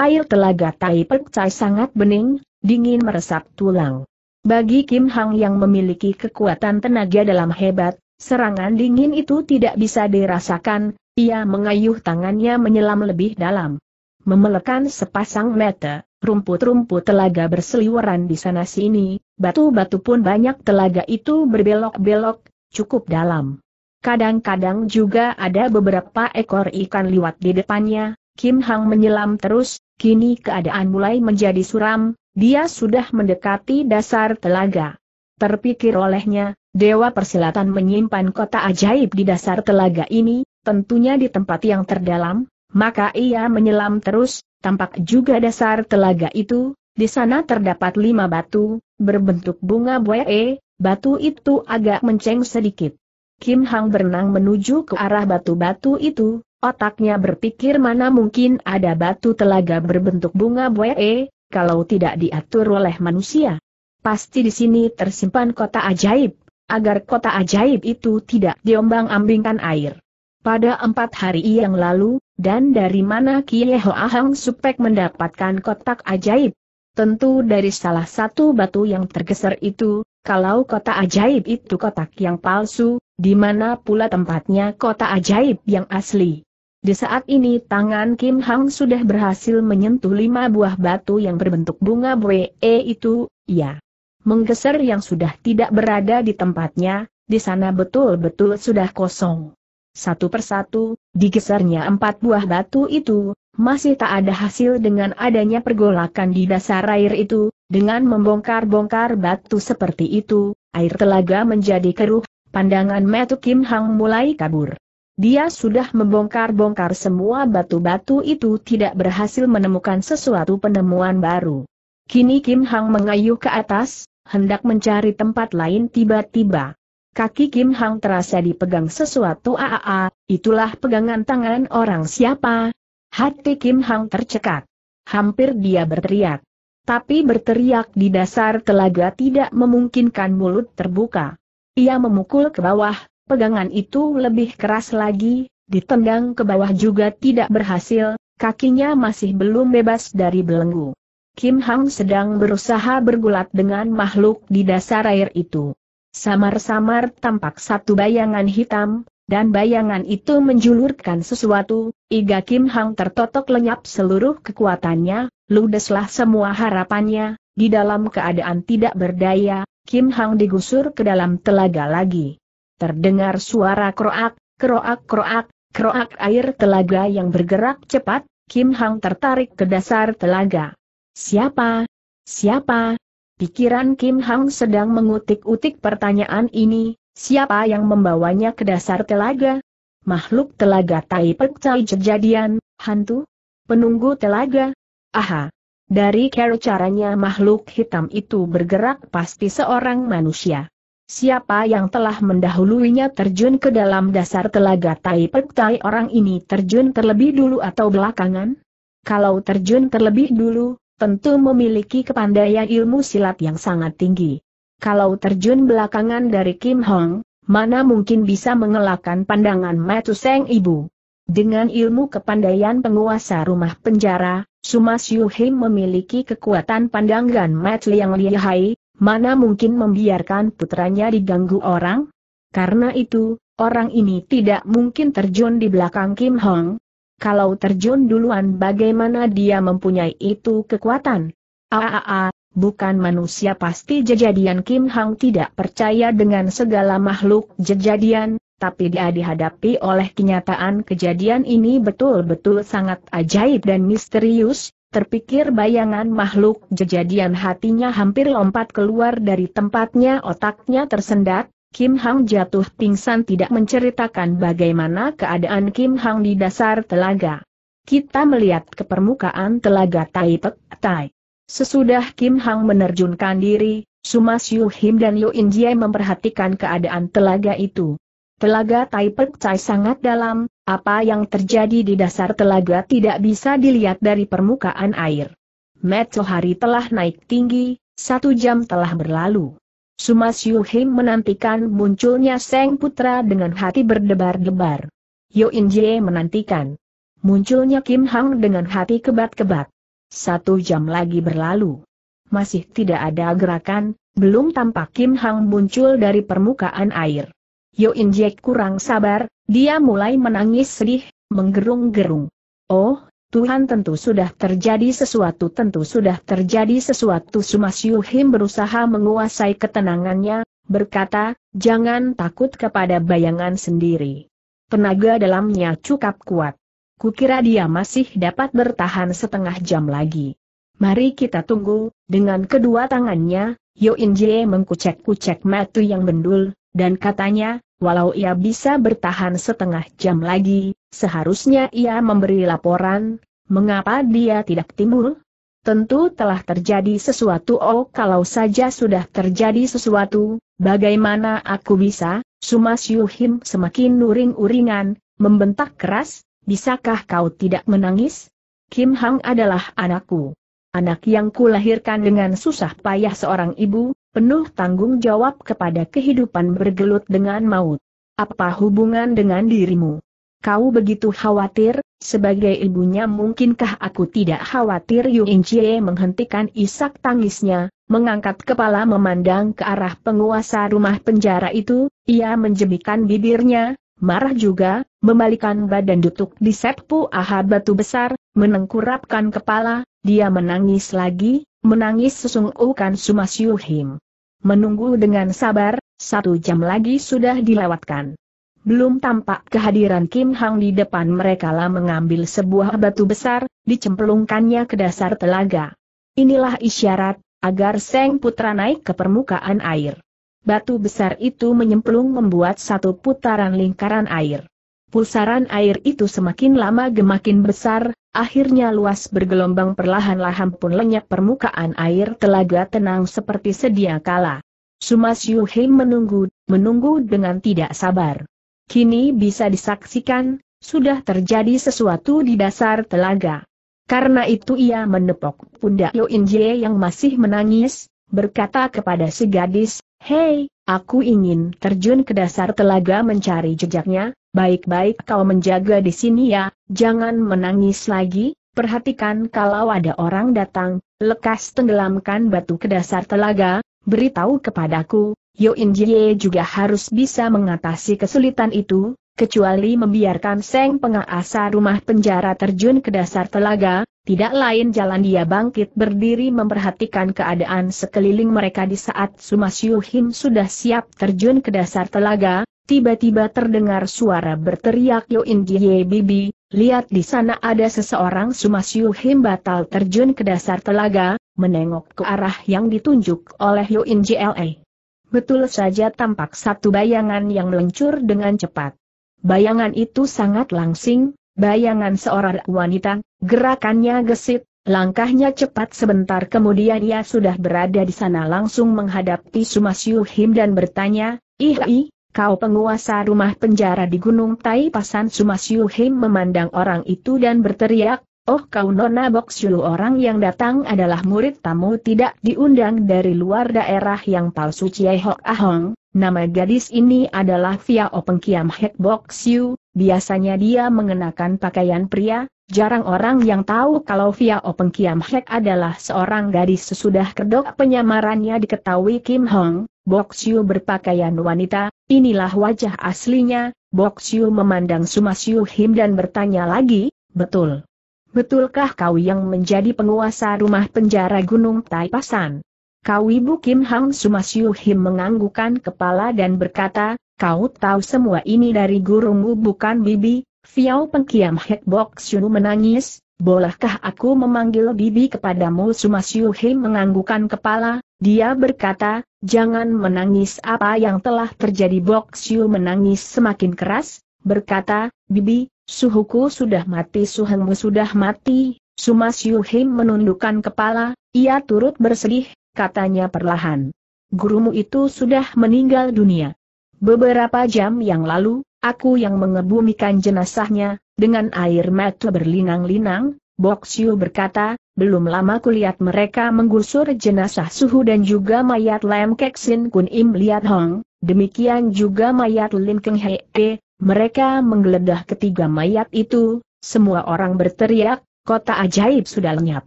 Air telaga Tai Tai sangat bening, dingin meresap tulang. Bagi Kim Hang yang memiliki kekuatan tenaga dalam hebat, serangan dingin itu tidak bisa dirasakan, ia mengayuh tangannya menyelam lebih dalam. Memelekan sepasang mata, rumput-rumput telaga berseliweran di sana-sini, batu-batu pun banyak telaga itu berbelok-belok, cukup dalam. Kadang-kadang juga ada beberapa ekor ikan liwat di depannya, Kim Hang menyelam terus, kini keadaan mulai menjadi suram, dia sudah mendekati dasar telaga. Terpikir olehnya, Dewa Persilatan menyimpan kota ajaib di dasar telaga ini, tentunya di tempat yang terdalam, maka ia menyelam terus, tampak juga dasar telaga itu, di sana terdapat lima batu, berbentuk bunga buae, batu itu agak menceng sedikit. Kim Hang berenang menuju ke arah batu-batu itu, otaknya berpikir mana mungkin ada batu telaga berbentuk bunga buae, kalau tidak diatur oleh manusia. Pasti di sini tersimpan kota ajaib, agar kota ajaib itu tidak diombang-ambingkan air. Pada empat hari yang lalu, dan dari mana Kie Ahang Supek mendapatkan kotak ajaib? Tentu dari salah satu batu yang tergeser itu, kalau kota ajaib itu kotak yang palsu, di mana pula tempatnya kota ajaib yang asli? Di saat ini tangan Kim Hang sudah berhasil menyentuh lima buah batu yang berbentuk bunga bwe eh, itu, ya. Menggeser yang sudah tidak berada di tempatnya, di sana betul-betul sudah kosong. Satu persatu, digesernya empat buah batu itu, masih tak ada hasil dengan adanya pergolakan di dasar air itu, dengan membongkar-bongkar batu seperti itu, air telaga menjadi keruh, pandangan Metu Kim Hang mulai kabur. Dia sudah membongkar-bongkar semua batu-batu itu tidak berhasil menemukan sesuatu penemuan baru. Kini Kim Hang mengayuh ke atas, hendak mencari tempat lain tiba-tiba. Kaki Kim Hang terasa dipegang sesuatu Aa, itulah pegangan tangan orang siapa. Hati Kim Hang tercekat. Hampir dia berteriak. Tapi berteriak di dasar telaga tidak memungkinkan mulut terbuka. Ia memukul ke bawah, Pegangan itu lebih keras lagi, ditendang ke bawah juga tidak berhasil, kakinya masih belum bebas dari belenggu. Kim Hang sedang berusaha bergulat dengan makhluk di dasar air itu. Samar-samar tampak satu bayangan hitam, dan bayangan itu menjulurkan sesuatu, iga Kim Hang tertotok lenyap seluruh kekuatannya, ludeslah semua harapannya, di dalam keadaan tidak berdaya, Kim Hang digusur ke dalam telaga lagi. Terdengar suara kroak, kroak-kroak, kroak air telaga yang bergerak cepat, Kim Hang tertarik ke dasar telaga. Siapa? Siapa? Pikiran Kim Hang sedang mengutik-utik pertanyaan ini, siapa yang membawanya ke dasar telaga? Makhluk telaga Tai Pek Cai kejadian, hantu? Penunggu telaga? Aha! Dari cara caranya makhluk hitam itu bergerak pasti seorang manusia. Siapa yang telah mendahuluinya terjun ke dalam dasar telaga Tai Pek orang ini terjun terlebih dulu atau belakangan? Kalau terjun terlebih dulu, tentu memiliki kepandaian ilmu silat yang sangat tinggi. Kalau terjun belakangan dari Kim Hong, mana mungkin bisa mengelakkan pandangan Matu Seng Ibu. Dengan ilmu kepandaian penguasa rumah penjara, Sumas Yuhim memiliki kekuatan pandangan Matu yang lihai, Mana mungkin membiarkan putranya diganggu orang? Karena itu, orang ini tidak mungkin terjun di belakang Kim Hong. Kalau terjun duluan bagaimana dia mempunyai itu kekuatan? Aaaa, bukan manusia pasti jejadian Kim Hong tidak percaya dengan segala makhluk jejadian, tapi dia dihadapi oleh kenyataan kejadian ini betul-betul sangat ajaib dan misterius, Terpikir bayangan makhluk jejadian hatinya hampir lompat keluar dari tempatnya otaknya tersendat, Kim Hang jatuh pingsan tidak menceritakan bagaimana keadaan Kim Hang di dasar telaga. Kita melihat ke permukaan telaga Tai Pek Tai. Sesudah Kim Hang menerjunkan diri, Sumas Yu Him dan Yu In Jie memperhatikan keadaan telaga itu. Telaga Tai Pek Tai sangat dalam, apa yang terjadi di dasar telaga tidak bisa dilihat dari permukaan air. Matahari telah naik tinggi, satu jam telah berlalu. Sumas Yuhim menantikan munculnya Seng Putra dengan hati berdebar-debar. Yo In Jie menantikan munculnya Kim Hang dengan hati kebat-kebat. Satu jam lagi berlalu. Masih tidak ada gerakan, belum tampak Kim Hang muncul dari permukaan air. Yo In Jie kurang sabar, dia mulai menangis sedih, menggerung-gerung. Oh, Tuhan tentu sudah terjadi sesuatu tentu sudah terjadi sesuatu Sumas Yuhim berusaha menguasai ketenangannya, berkata, jangan takut kepada bayangan sendiri. Tenaga dalamnya cukup kuat. Kukira dia masih dapat bertahan setengah jam lagi. Mari kita tunggu, dengan kedua tangannya, Yo Injie mengkucek-kucek matu yang bendul, dan katanya, Walau ia bisa bertahan setengah jam lagi, seharusnya ia memberi laporan, mengapa dia tidak timbul? Tentu telah terjadi sesuatu oh kalau saja sudah terjadi sesuatu, bagaimana aku bisa? Sumas Yuhim semakin nuring-uringan, membentak keras, bisakah kau tidak menangis? Kim Hang adalah anakku. Anak yang kulahirkan dengan susah payah seorang ibu, penuh tanggung jawab kepada kehidupan bergelut dengan maut. Apa hubungan dengan dirimu? Kau begitu khawatir, sebagai ibunya mungkinkah aku tidak khawatir Yu Inchie menghentikan isak tangisnya, mengangkat kepala memandang ke arah penguasa rumah penjara itu, ia menjemikan bibirnya, marah juga, membalikan badan duduk di sepu aha batu besar, menengkurapkan kepala, dia menangis lagi, Menangis sesungguhkan sumas Yuhim. Menunggu dengan sabar, satu jam lagi sudah dilewatkan. Belum tampak kehadiran Kim Hang di depan mereka lah mengambil sebuah batu besar, dicemplungkannya ke dasar telaga. Inilah isyarat, agar Seng Putra naik ke permukaan air. Batu besar itu menyemplung membuat satu putaran lingkaran air. Pulsaran air itu semakin lama gemakin besar, Akhirnya luas bergelombang perlahan-lahan pun lenyap permukaan air telaga tenang seperti sedia kala. Sumas Yuhei menunggu, menunggu dengan tidak sabar. Kini bisa disaksikan, sudah terjadi sesuatu di dasar telaga. Karena itu ia menepok pundak Yo Injie yang masih menangis, berkata kepada si gadis, Hei, aku ingin terjun ke dasar telaga mencari jejaknya, baik-baik kau menjaga di sini ya, jangan menangis lagi, perhatikan kalau ada orang datang, lekas tenggelamkan batu ke dasar telaga, beritahu kepadaku, Yo In juga harus bisa mengatasi kesulitan itu, kecuali membiarkan Seng Pengaasa rumah penjara terjun ke dasar telaga, tidak lain jalan dia bangkit berdiri memperhatikan keadaan sekeliling mereka di saat Sumasyu Him sudah siap terjun ke dasar telaga, tiba-tiba terdengar suara berteriak Yo In Jie Bibi, lihat di sana ada seseorang Sumasyu Him batal terjun ke dasar telaga, menengok ke arah yang ditunjuk oleh Yo In Jie Betul saja tampak satu bayangan yang meluncur dengan cepat. Bayangan itu sangat langsing, bayangan seorang wanita, gerakannya gesit, langkahnya cepat sebentar kemudian ia sudah berada di sana langsung menghadapi Sumasyu Him dan bertanya, Ih, ih kau penguasa rumah penjara di Gunung Tai Pasan Sumasyu Him memandang orang itu dan berteriak, Oh kau Nona Boksyu orang yang datang adalah murid tamu tidak diundang dari luar daerah yang palsu Ciehok Ahong, Nama gadis ini adalah Openg Pengkiam Hek Bok Siu, biasanya dia mengenakan pakaian pria, jarang orang yang tahu kalau Openg Pengkiam Hek adalah seorang gadis sesudah kedok penyamarannya diketahui Kim Hong, Bok Siu berpakaian wanita, inilah wajah aslinya, Bok Siu memandang Suma Siu Him dan bertanya lagi, betul. Betulkah kau yang menjadi penguasa rumah penjara Gunung Taipasan? Kau ibu Kim Hang Sumasyu Him menganggukan kepala dan berkata, kau tahu semua ini dari gurumu bukan bibi, Fiao Pengkiam Hek Bok Shunu menangis, bolehkah aku memanggil bibi kepadamu Sumasyu Him menganggukan kepala, dia berkata, jangan menangis apa yang telah terjadi Bok Xiu menangis semakin keras, berkata, bibi, suhuku sudah mati suhengmu sudah mati, Sumas Him menundukkan kepala, ia turut bersedih, katanya perlahan. Gurumu itu sudah meninggal dunia. Beberapa jam yang lalu, aku yang mengebumikan jenazahnya, dengan air mata berlinang-linang, Boxiu berkata, belum lama kulihat mereka menggusur jenazah Suhu dan juga mayat Lam Keksin Kun Im Liat Hong, demikian juga mayat Lim Keng Hei, mereka menggeledah ketiga mayat itu, semua orang berteriak, kota ajaib sudah lenyap.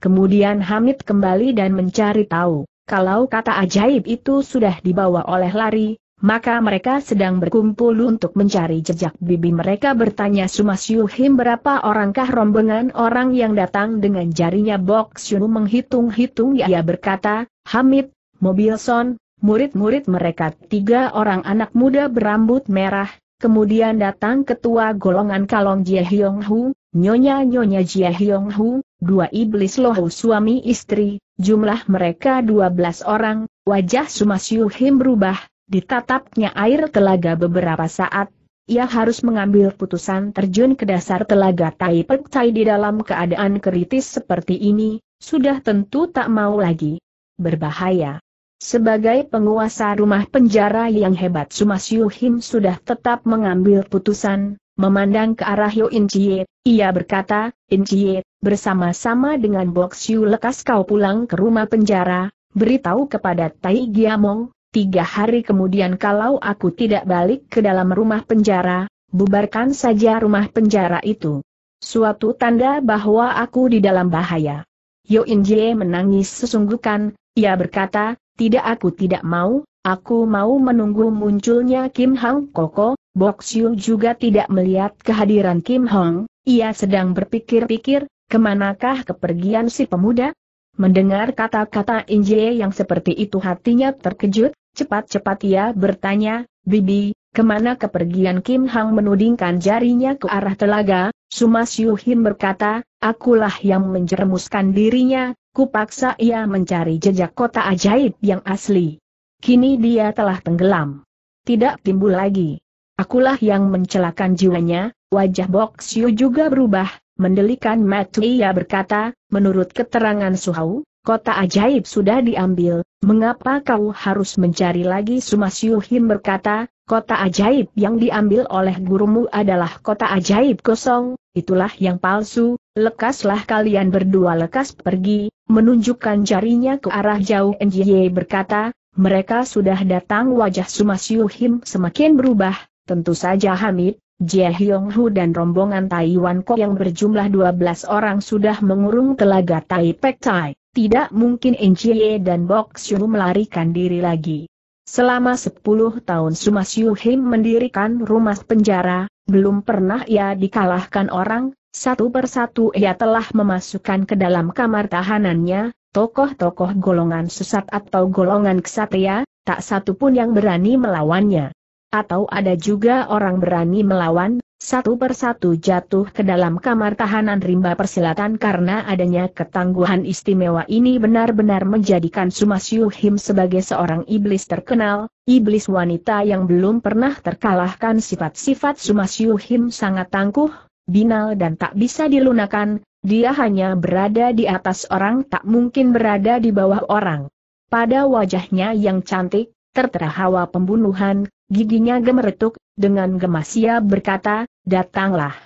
Kemudian Hamid kembali dan mencari tahu, kalau kata ajaib itu sudah dibawa oleh lari, maka mereka sedang berkumpul untuk mencari jejak bibi mereka bertanya Sumas Yuhim berapa orangkah rombongan orang yang datang dengan jarinya Bok Syunu menghitung-hitung ia berkata, Hamid, Mobilson, murid-murid mereka tiga orang anak muda berambut merah, Kemudian datang ketua golongan Kalong Jie Hyong Hu, Nyonya-nyonya Jie Hyong Hu, dua iblis lohu suami istri, jumlah mereka dua belas orang, wajah Sumasyu Him berubah, ditatapnya air telaga beberapa saat, ia harus mengambil putusan terjun ke dasar telaga Tai Pek Tai di dalam keadaan kritis seperti ini, sudah tentu tak mau lagi. Berbahaya. Sebagai penguasa rumah penjara yang hebat Sumas Yuhim sudah tetap mengambil putusan, memandang ke arah Yo In Chie, ia berkata, In Chie, bersama-sama dengan Bok Siu lekas kau pulang ke rumah penjara, beritahu kepada Tai Giamong, tiga hari kemudian kalau aku tidak balik ke dalam rumah penjara, bubarkan saja rumah penjara itu. Suatu tanda bahwa aku di dalam bahaya. Yo In Chie menangis sesungguhkan, ia berkata, tidak aku tidak mau, aku mau menunggu munculnya Kim Hong Koko, Bok Siu juga tidak melihat kehadiran Kim Hong, ia sedang berpikir-pikir, kemanakah kepergian si pemuda? Mendengar kata-kata Inje yang seperti itu hatinya terkejut, cepat-cepat ia bertanya, Bibi, kemana kepergian Kim Hong menudingkan jarinya ke arah telaga, Sumas Yuhin berkata, akulah yang menjermuskan dirinya, kupaksa ia mencari jejak kota ajaib yang asli. Kini dia telah tenggelam. Tidak timbul lagi. Akulah yang mencelakan jiwanya, wajah Bok Siu juga berubah, mendelikan mata ia berkata, menurut keterangan Suhau, kota ajaib sudah diambil, mengapa kau harus mencari lagi Sumasiu Him berkata, kota ajaib yang diambil oleh gurumu adalah kota ajaib kosong, itulah yang palsu, lekaslah kalian berdua lekas pergi, Menunjukkan jarinya ke arah jauh Nye berkata, mereka sudah datang wajah Sumasyu Him semakin berubah, tentu saja Hamid, Jie Hyong Hu dan rombongan Taiwan Kok yang berjumlah 12 orang sudah mengurung telaga Tai Pek Tai. Tidak mungkin Enjie dan Bok Xiu melarikan diri lagi. Selama 10 tahun Sumasyu Him mendirikan rumah penjara, belum pernah ia dikalahkan orang, satu persatu ia telah memasukkan ke dalam kamar tahanannya, tokoh-tokoh golongan sesat atau golongan kesatria, tak satu pun yang berani melawannya. Atau ada juga orang berani melawan, satu persatu jatuh ke dalam kamar tahanan rimba persilatan karena adanya ketangguhan istimewa ini benar-benar menjadikan Sumasyu Him sebagai seorang iblis terkenal, iblis wanita yang belum pernah terkalahkan sifat-sifat Sumasyu Him sangat tangguh, binal dan tak bisa dilunakan, dia hanya berada di atas orang tak mungkin berada di bawah orang. Pada wajahnya yang cantik, tertera hawa pembunuhan, giginya gemeretuk, dengan gemas ia berkata, datanglah,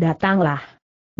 datanglah.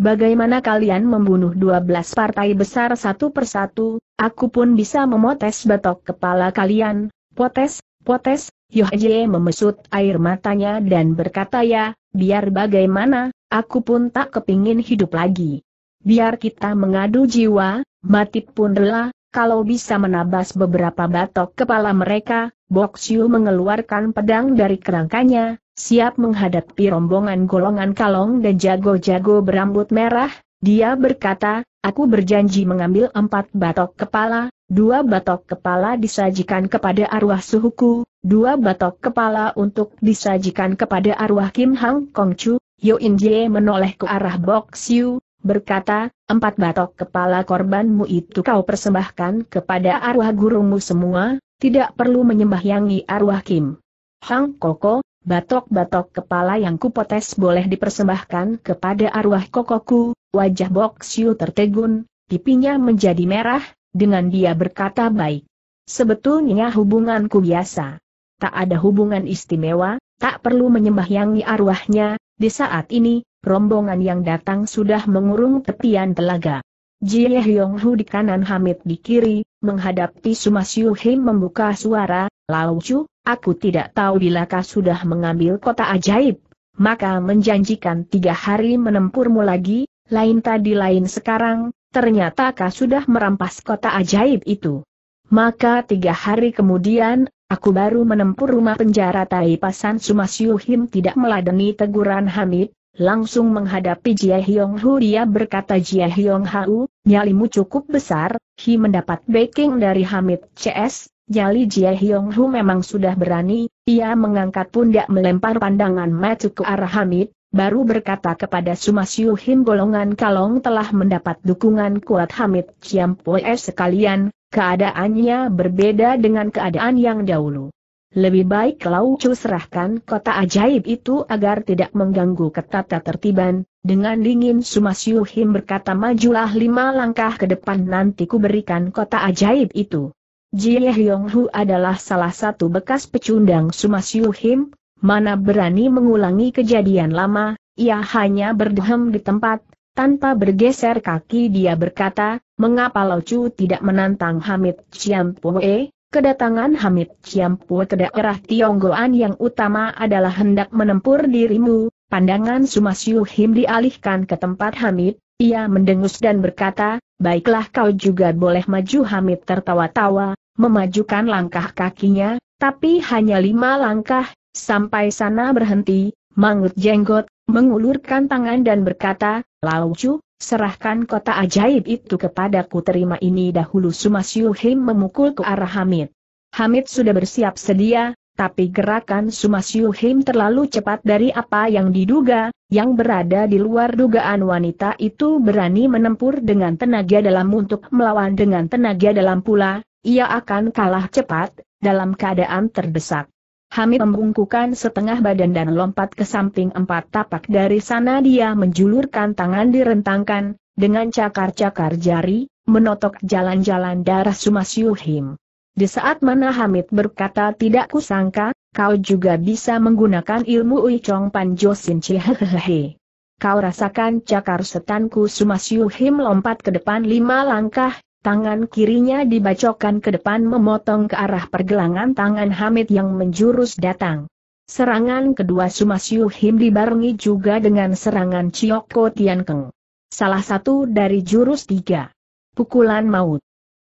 Bagaimana kalian membunuh dua belas partai besar satu persatu, aku pun bisa memotes batok kepala kalian, potes, potes, Yohje memesut air matanya dan berkata ya, biar bagaimana, Aku pun tak kepingin hidup lagi. Biar kita mengadu jiwa, mati pun rela, kalau bisa menabas beberapa batok kepala mereka, Boxiu mengeluarkan pedang dari kerangkanya, siap menghadapi rombongan golongan kalong dan jago-jago berambut merah, dia berkata, aku berjanji mengambil empat batok kepala, dua batok kepala disajikan kepada arwah suhuku, dua batok kepala untuk disajikan kepada arwah Kim Hang Kong Chu. Yo In Jie menoleh ke arah Bok Siu, berkata, empat batok kepala korbanmu itu kau persembahkan kepada arwah gurumu semua, tidak perlu menyembahyangi arwah Kim. Hang Koko, batok-batok kepala yang kupotes boleh dipersembahkan kepada arwah kokoku, wajah Bok Siu tertegun, pipinya menjadi merah, dengan dia berkata baik. Sebetulnya hubunganku biasa. Tak ada hubungan istimewa, tak perlu menyembahyangi arwahnya, di saat ini, rombongan yang datang sudah mengurung tepian telaga. Jie Hyong Hu di kanan Hamid di kiri, menghadapi Sumasyu Him membuka suara, Lau Chu, aku tidak tahu kau sudah mengambil kota ajaib. Maka menjanjikan tiga hari menempurmu lagi, lain tadi lain sekarang, ternyata kau sudah merampas kota ajaib itu. Maka tiga hari kemudian, Aku baru menempuh rumah penjara Tai Pasan Sumasyu Him tidak meladeni teguran Hamid, langsung menghadapi Jia Hyong Hu dia berkata Jia Hyong Hu, nyalimu cukup besar, Hi mendapat backing dari Hamid CS, nyali Jia Hyong Hu memang sudah berani, ia mengangkat pundak melempar pandangan mata ke arah Hamid, baru berkata kepada Sumasyu Him golongan kalong telah mendapat dukungan kuat Hamid Chiam Poe sekalian, Keadaannya berbeda dengan keadaan yang dahulu. Lebih baik Laucu serahkan kota ajaib itu agar tidak mengganggu ketata tertiban, dengan dingin Sumas Yuhim berkata majulah lima langkah ke depan nanti kuberikan kota ajaib itu. Jie Hyong Hu adalah salah satu bekas pecundang Sumas Yuhim, mana berani mengulangi kejadian lama, ia hanya berdehem di tempat, tanpa bergeser kaki dia berkata, Mengapa Chu tidak menantang Hamid Chiam Pue? Kedatangan Hamid Chiam Pue ke daerah Tionggoan yang utama adalah hendak menempur dirimu. Pandangan Sumasyu Him dialihkan ke tempat Hamid, ia mendengus dan berkata, baiklah kau juga boleh maju Hamid tertawa-tawa, memajukan langkah kakinya, tapi hanya lima langkah, sampai sana berhenti, mangut jenggot, mengulurkan tangan dan berkata, Chu serahkan kota ajaib itu kepadaku terima ini dahulu Sumas Yuhim memukul ke arah Hamid. Hamid sudah bersiap sedia, tapi gerakan Sumas Yuhim terlalu cepat dari apa yang diduga, yang berada di luar dugaan wanita itu berani menempur dengan tenaga dalam untuk melawan dengan tenaga dalam pula, ia akan kalah cepat, dalam keadaan terdesak. Hamid membungkukan setengah badan dan lompat ke samping empat tapak dari sana dia menjulurkan tangan direntangkan, dengan cakar-cakar jari, menotok jalan-jalan darah Sumasyuhim. Di saat mana Hamid berkata tidak kusangka, kau juga bisa menggunakan ilmu Uichong Panjosin Cihehehe. Kau rasakan cakar setanku Sumasyuhim lompat ke depan lima langkah, Tangan kirinya dibacokan ke depan memotong ke arah pergelangan tangan Hamid yang menjurus datang. Serangan kedua Sumasyu Him dibarengi juga dengan serangan Chiyoko Tiankeng. Salah satu dari jurus tiga. Pukulan maut.